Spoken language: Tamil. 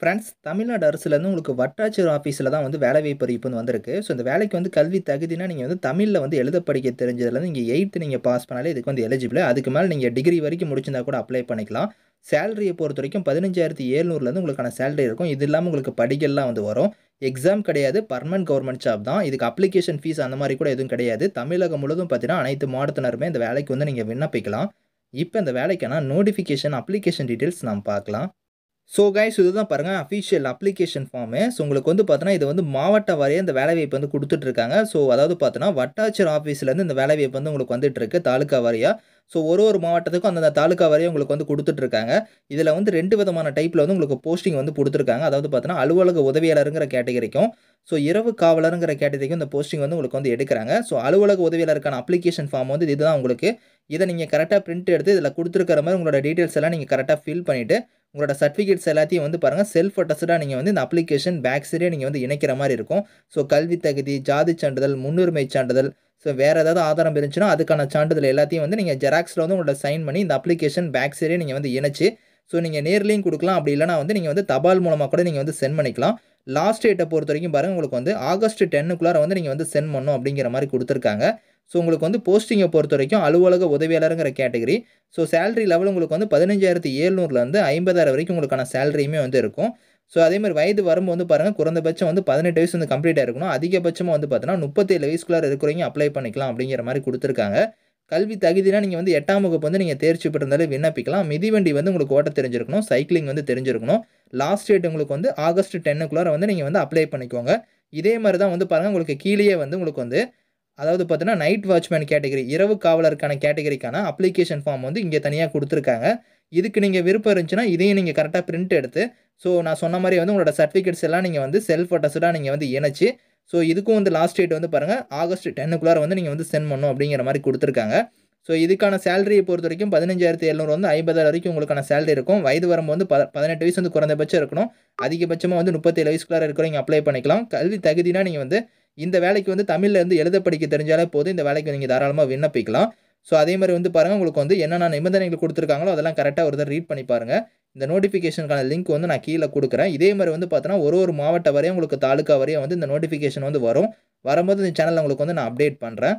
ஃப்ரெண்ட்ஸ் தமிழ்நாடு அரசுலேருந்து உங்களுக்கு வட்டாட்சியர் ஆஃபீஸில் தான் வந்து வேலை வாய்ப்பு அறிவிப்புன்னு வந்திருக்கு ஸோ இந்த வேலைக்கு வந்து கல்வி தகுதினா நீங்கள் வந்து தமிழில் வந்து எழுத படிக்க தெரிஞ்சதுலேருந்து நீங்கள் எயித்து நீங்கள் பாஸ் பண்ணாலே இதுக்கு வந்து எலிஜிபிள் அதுக்கு மேலே நீங்கள் டிகிரி வரைக்கும் முடிச்சிருந்தா கூட அப்ளை பண்ணிக்கலாம் சேலரியை பொறுத்த வரைக்கும் பதினஞ்சாயிரத்தி ஏழ்நூறுலேருந்து உங்களுக்கான சேலரி இருக்கும் இது இல்லாமல் உங்களுக்கு படிகள்லாம் வந்து வரும் எக்ஸாம் கிடையாது பர்மனன்ட் கவர்மெண்ட் ஜாப் தான் இதுக்கு அப்ளிகேஷன் ஃபீஸ் அந்த மாதிரி கூட எதுவும் கிடையாது தமிழகம் முழுவதும் பார்த்தீங்கன்னா அனைத்து மாவட்டத்தினருமே இந்த வேலைக்கு வந்து நீங்கள் விண்ணப்பிக்கலாம் இப்போ இந்த வேலைக்கான நோட்டிஃபிகேஷன் அப்ளிகேஷன் டீட்டெயில்ஸ் நம்ம பார்க்கலாம் ஸோ கைஸ் இதுதான் பாருங்கள் அஃபிஷியல் அப்ளிகேஷன் ஃபார்மு ஸோ உங்களுக்கு வந்து பார்த்தோன்னா இது வந்து மாவட்ட வாரியாக இந்த வேலைவாய்ப்பு வந்து கொடுத்துட்ருக்காங்க ஸோ அதாவது பார்த்தோன்னா வட்டாட்சியர் ஆஃபீஸ்லேருந்து இந்த வேலைவாய்ப்பு வந்து உங்களுக்கு வந்துட்டுருக்கு தாலுக்கா வாரியாக ஸோ ஒரு ஒரு மாவட்டத்துக்கும் அந்தந்த தாலுக்கா வரையும் உங்களுக்கு வந்து கொடுத்துட்ருக்காங்க இதில் வந்து ரெண்டு விதமான டைப்பில் வந்து உங்களுக்கு போஸ்டிங் வந்து கொடுத்துருக்காங்க அதாவது பார்த்தோன்னா அலுவலக உதவியாளருங்கிற கேட்டகரிக்கும் ஸோ இரவு காவலருங்கிற கேட்டகரிக்கும் இந்த போஸ்டிங் வந்து உங்களுக்கு வந்து எடுக்கிறாங்க ஸோ அலுவலக உதவியாளருக்கான அப்ளிகேஷன் ஃபார்ம் வந்து இதுதான் உங்களுக்கு இதை நீங்கள் கரெக்டாக பிரிண்ட் எடுத்து இதில் கொடுத்துருக்கிற மாதிரி உங்களோட டீட்டெயில்ஸ் எல்லாம் நீங்கள் கரெக்டாக ஃபில் பண்ணிவிட்டு உங்களோட சர்டிஃபிகேட்ஸ் எல்லாத்தையும் வந்து பாருங்கள் செல்ஃப் அட்டஸ்டாக நீங்கள் வந்து இந்த அப்ளிகேஷன் பேக் சைடே நீங்கள் வந்து இணைக்கிற மாதிரி இருக்கும் ஸோ கல்வி தகுதி ஜாதி சான்றிதழ் முன்னுரிமை சான்றிதழ் ஸோ வேறு ஏதாவது ஆதாரம் இருந்துச்சுன்னா அதுக்கான சான்றிதழ் எல்லாத்தையும் வந்து நீங்கள் ஜெராக்ஸில் வந்து உங்களோட சைன் பண்ணி இந்த அப்ளிகேஷன் பேக் சைடே நீங்கள் வந்து இணைச்சு ஸோ நீங்கள் நேர்லேயும் கொடுக்கலாம் அப்படி இல்லைனா வந்து நீங்கள் வந்து தபால் மூலமாக கூட நீங்கள் வந்து சென்ட் பண்ணிக்கலாம் லாஸ்ட் டேட்டை பொறுத்த வரைக்கும் பாருங்கள் உங்களுக்கு வந்து ஆகஸ்ட் டென்னுக்குள்ளார வந்து நீங்கள் வந்து சென்ட் பண்ணும் அப்படிங்கிற மாதிரி கொடுத்துருக்காங்க ஸோ உங்களுக்கு வந்து போஸ்டிங்கை பொறுத்த வரைக்கும் அலுவலக உதவியாளருங்கிற கேட்டகரி ஸோ சேலரி லெவல் உங்களுக்கு வந்து பதினஞ்சாயிரத்தி ஏழ்நூறுலேருந்து ஐம்பதாயிரம் வரைக்கும் உங்களுக்கான சேலரியுமே வந்து இருக்கும் ஸோ அதே மாதிரி வயது வரும்போது வந்து பாருங்கள் குறைந்தபட்சம் வந்து பதினெட்டு வயசு வந்து கம்ப்ளீட்டாக இருக்கணும் அதிகபட்சமாக வந்து பார்த்தீங்கன்னா முப்பத்தேழு வயசுக்குள்ளார இருக்கிறவங்க அப்ளை பண்ணிக்கலாம் அப்படிங்கிற மாதிரி கொடுத்துருக்காங்க கல்வி தகுதினா நீங்கள் வந்து எட்டாம் வகுப்பு வந்து நீங்கள் தேர்ச்சி பெற்றிருந்தாலே விண்ணப்பிக்கலாம் மிதிவண்டி வந்து உங்களுக்கு ஓட்ட தெரிஞ்சிருக்கணும் சைக்கிளிங் வந்து தெரிஞ்சிருக்கணும் லாஸ்ட் டேட் உங்களுக்கு வந்து ஆகஸ்ட் டென்னுக்குள்ளார வந்து நீங்கள் வந்து அப்ளை பண்ணிக்கோங்க இதே மாதிரி தான் வந்து பாருங்கள் உங்களுக்கு கீழே வந்து உங்களுக்கு வந்து அதாவது பார்த்தீங்கன்னா நைட் வாட்ச்மேன் கேட்டகரி இரவு காவலருக்கான கேட்டகரிக்கான அப்ளிகேஷன் ஃபார்ம் வந்து இங்கே தனியாக கொடுத்துருக்காங்க இதுக்கு நீங்கள் விருப்பம் இருந்துச்சுன்னா இதையும் நீங்கள் கரெக்டாக பிரிண்ட் எடுத்து ஸோ நான் சொன்ன மாதிரி வந்து உங்களோட சர்டிஃபிகேட்ஸ் எல்லாம் நீங்கள் வந்து செல்ஃப் அட்டஸ்டாக நீங்கள் வந்து இணைச்சி ஸோ இதுக்கும் வந்து லாஸ்ட் டேட் வந்து பாருங்கள் ஆகஸ்ட் டென்னுக்குள்ளார வந்து நீங்கள் வந்து சென்ட் பண்ணணும் அப்படிங்கிற மாதிரி கொடுத்துருக்காங்க ஸோ இதுக்கான சேலரியை பொறுத்த வரைக்கும் பதினஞ்சாயிரத்தி எழுநூறு வந்து ஐம்பதாயிரம் வரைக்கும் உங்களுக்கான சேலரி இருக்கும் வயது வரம்பு வந்து பதினெட்டு வயசு வந்து குறைந்தபட்சம் இருக்கணும் அதிகபட்சமாக வந்து முப்பத்தேழு வயசுக்குள்ளார இருக்கிறவங்க அப்ளை பண்ணிக்கலாம் கல்வி தகுதினா நீங்கள் வந்து இந்த வேலைக்கு வந்து தமிழில் இருந்து எழுத படிக்க தெரிஞ்சாலே போதும் இந்த வேலைக்கு நீங்கள் தாராளமாக விண்ணப்பிக்கலாம் ஸோ அதே மாதிரி வந்து பாருங்கள் உங்களுக்கு வந்து என்னென்ன நிபந்தனைகள் கொடுத்துருக்காங்களோ அதெல்லாம் கரெக்டாக ஒரு ரீட் பண்ணி பாருங்கள் இந்த நோட்டிஃபிகேஷனுக்கான லிங்க் வந்து நான் கீழே கொடுக்குறேன் இதே மாதிரி வந்து பார்த்தோன்னா ஒரு ஒரு மாவட்ட வரையும் உங்களுக்கு தாலுக்கா வரையும் வந்து இந்த நோட்டிஃபிகேஷன் வந்து வரும் வரும்போது இந்த சேனலில் உங்களுக்கு வந்து நான் அப்டேட் பண்ணுறேன்